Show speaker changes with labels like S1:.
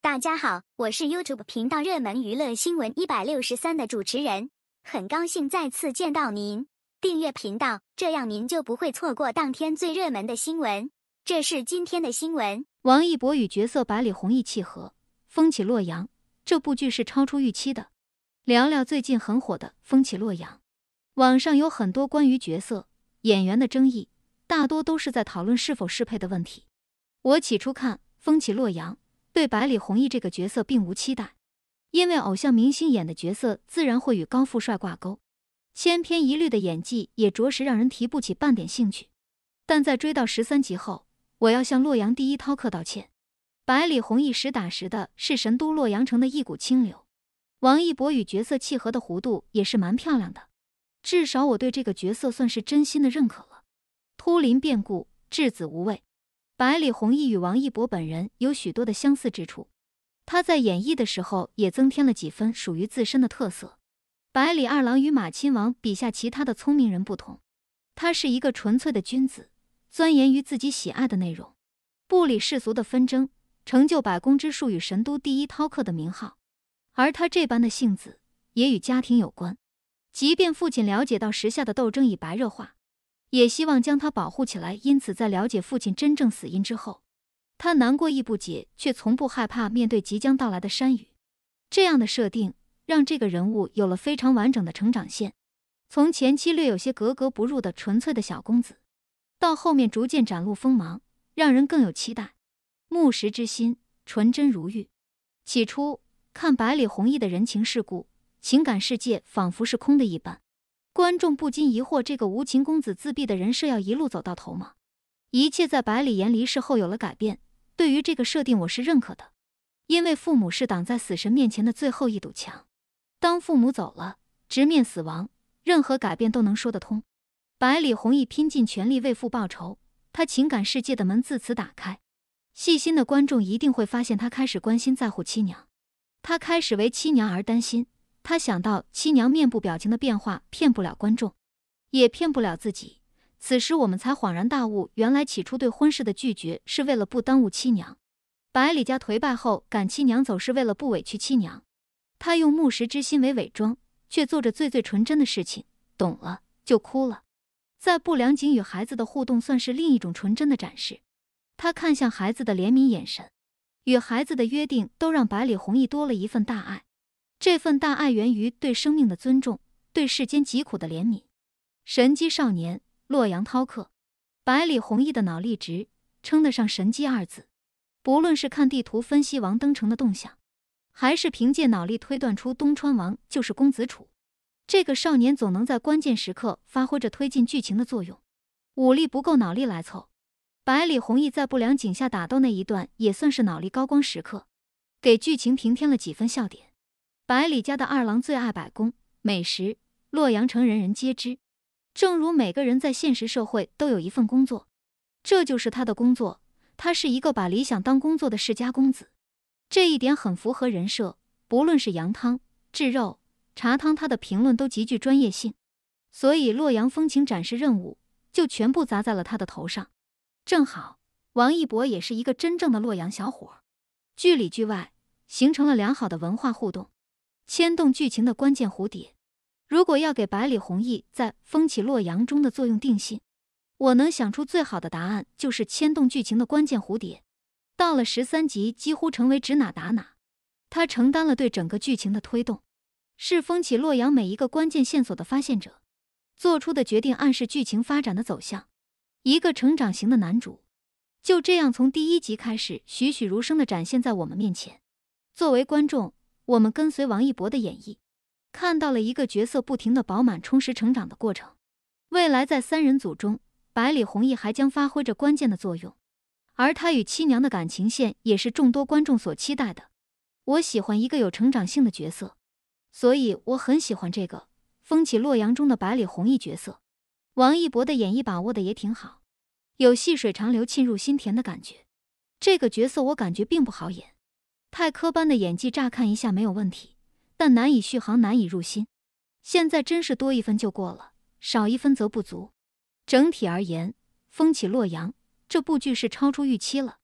S1: 大家好，我是 YouTube 频道热门娱乐新闻一百六十三的主持人，很高兴再次见到您。订阅频道，这样您就不会错过当天最热门的新闻。这是今天的新闻：王一博与角色百里弘毅契合，《风起洛阳》这部剧是超出预期的。聊聊最近很火的《风起洛阳》，网上有很多关于角色演员的争议，大多都是在讨论是否适配的问题。我起初看《风起洛阳》。对百里弘毅这个角色并无期待，因为偶像明星演的角色自然会与高富帅挂钩，千篇一律的演技也着实让人提不起半点兴趣。但在追到十三集后，我要向洛阳第一饕客道歉。百里弘毅实打实的是神都洛阳城的一股清流，王一博与角色契合的弧度也是蛮漂亮的，至少我对这个角色算是真心的认可了。突临变故，稚子无畏。百里弘毅与王一博本人有许多的相似之处，他在演绎的时候也增添了几分属于自身的特色。百里二郎与马亲王笔下其他的聪明人不同，他是一个纯粹的君子，钻研于自己喜爱的内容，不理世俗的纷争，成就百工之术与神都第一饕客的名号。而他这般的性子也与家庭有关，即便父亲了解到时下的斗争已白热化。也希望将他保护起来，因此在了解父亲真正死因之后，他难过亦不解，却从不害怕面对即将到来的山雨。这样的设定让这个人物有了非常完整的成长线，从前期略有些格格不入的纯粹的小公子，到后面逐渐展露锋芒，让人更有期待。木石之心，纯真如玉。起初看百里弘毅的人情世故、情感世界，仿佛是空的一般。观众不禁疑惑：这个无情公子自闭的人设要一路走到头吗？一切在百里岩离世后有了改变。对于这个设定，我是认可的，因为父母是挡在死神面前的最后一堵墙。当父母走了，直面死亡，任何改变都能说得通。百里弘毅拼尽全力为父报仇，他情感世界的门自此打开。细心的观众一定会发现，他开始关心、在乎七娘，他开始为七娘而担心。他想到七娘面部表情的变化骗不了观众，也骗不了自己。此时我们才恍然大悟，原来起初对婚事的拒绝是为了不耽误七娘，百里家颓败后赶七娘走是为了不委屈七娘。他用木石之心为伪装，却做着最最纯真的事情。懂了就哭了，在不良景与孩子的互动算是另一种纯真的展示。他看向孩子的怜悯眼神，与孩子的约定都让百里弘毅多了一份大爱。这份大爱源于对生命的尊重，对世间疾苦的怜悯。神机少年洛阳涛客，百里弘毅的脑力值称得上“神机”二字。不论是看地图分析王登城的动向，还是凭借脑力推断出东川王就是公子楚，这个少年总能在关键时刻发挥着推进剧情的作用。武力不够，脑力来凑。百里弘毅在不良井下打斗那一段，也算是脑力高光时刻，给剧情平添了几分笑点。百里家的二郎最爱百工美食，洛阳城人人皆知。正如每个人在现实社会都有一份工作，这就是他的工作。他是一个把理想当工作的世家公子，这一点很符合人设。不论是羊汤、炙肉、茶汤，他的评论都极具专业性，所以洛阳风情展示任务就全部砸在了他的头上。正好王一博也是一个真正的洛阳小伙，剧里剧外形成了良好的文化互动。牵动剧情的关键蝴蝶，如果要给百里弘毅在《风起洛阳》中的作用定性，我能想出最好的答案就是牵动剧情的关键蝴蝶。到了十三集，几乎成为指哪打哪，他承担了对整个剧情的推动，是《风起洛阳》每一个关键线索的发现者，做出的决定暗示剧情发展的走向。一个成长型的男主，就这样从第一集开始，栩栩如生的展现在我们面前。作为观众。我们跟随王一博的演绎，看到了一个角色不停的饱满充实成长的过程。未来在三人组中，百里弘毅还将发挥着关键的作用，而他与七娘的感情线也是众多观众所期待的。我喜欢一个有成长性的角色，所以我很喜欢这个《风起洛阳》中的百里弘毅角色。王一博的演绎把握的也挺好，有细水长流沁入心田的感觉。这个角色我感觉并不好演。泰科班的演技乍看一下没有问题，但难以续航，难以入心。现在真是多一分就过了，少一分则不足。整体而言，《风起洛阳》这部剧是超出预期了。